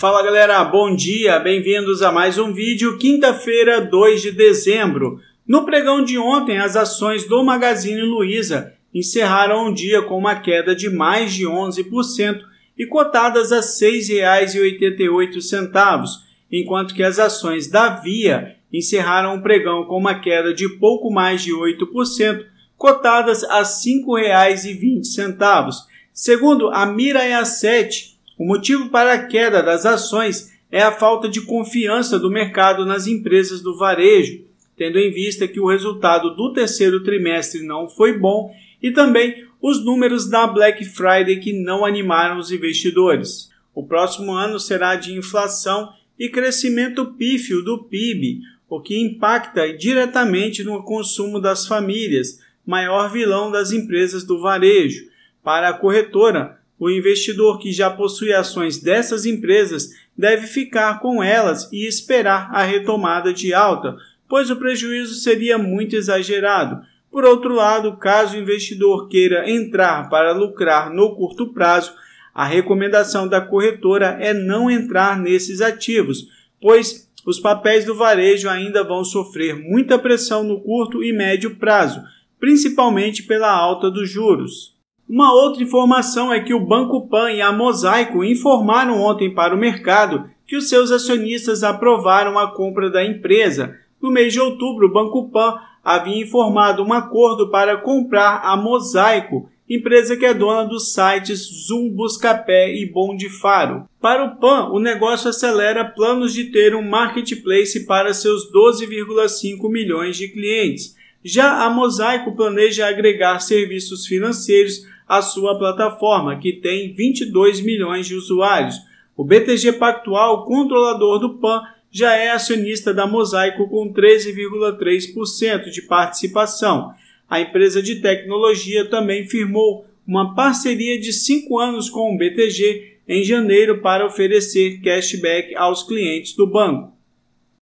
Fala galera, bom dia, bem-vindos a mais um vídeo, quinta-feira, 2 de dezembro. No pregão de ontem, as ações do Magazine Luiza encerraram um dia com uma queda de mais de 11% e cotadas a R$ 6,88, enquanto que as ações da Via encerraram o pregão com uma queda de pouco mais de 8%, cotadas a R$ 5,20. Segundo a Miraea 7, o motivo para a queda das ações é a falta de confiança do mercado nas empresas do varejo, tendo em vista que o resultado do terceiro trimestre não foi bom e também os números da Black Friday que não animaram os investidores. O próximo ano será de inflação e crescimento pífio do PIB, o que impacta diretamente no consumo das famílias, maior vilão das empresas do varejo. Para a corretora, o investidor que já possui ações dessas empresas deve ficar com elas e esperar a retomada de alta, pois o prejuízo seria muito exagerado. Por outro lado, caso o investidor queira entrar para lucrar no curto prazo, a recomendação da corretora é não entrar nesses ativos, pois os papéis do varejo ainda vão sofrer muita pressão no curto e médio prazo, principalmente pela alta dos juros. Uma outra informação é que o Banco Pan e a Mosaico informaram ontem para o mercado que os seus acionistas aprovaram a compra da empresa. No mês de outubro, o Banco Pan havia informado um acordo para comprar a Mosaico, empresa que é dona dos sites Zoom, Buscapé e Bom de Faro. Para o PAN, o negócio acelera planos de ter um marketplace para seus 12,5 milhões de clientes. Já a Mosaico planeja agregar serviços financeiros à sua plataforma, que tem 22 milhões de usuários. O BTG Pactual, controlador do PAN, já é acionista da Mosaico com 13,3% de participação. A empresa de tecnologia também firmou uma parceria de cinco anos com o BTG em janeiro para oferecer cashback aos clientes do banco.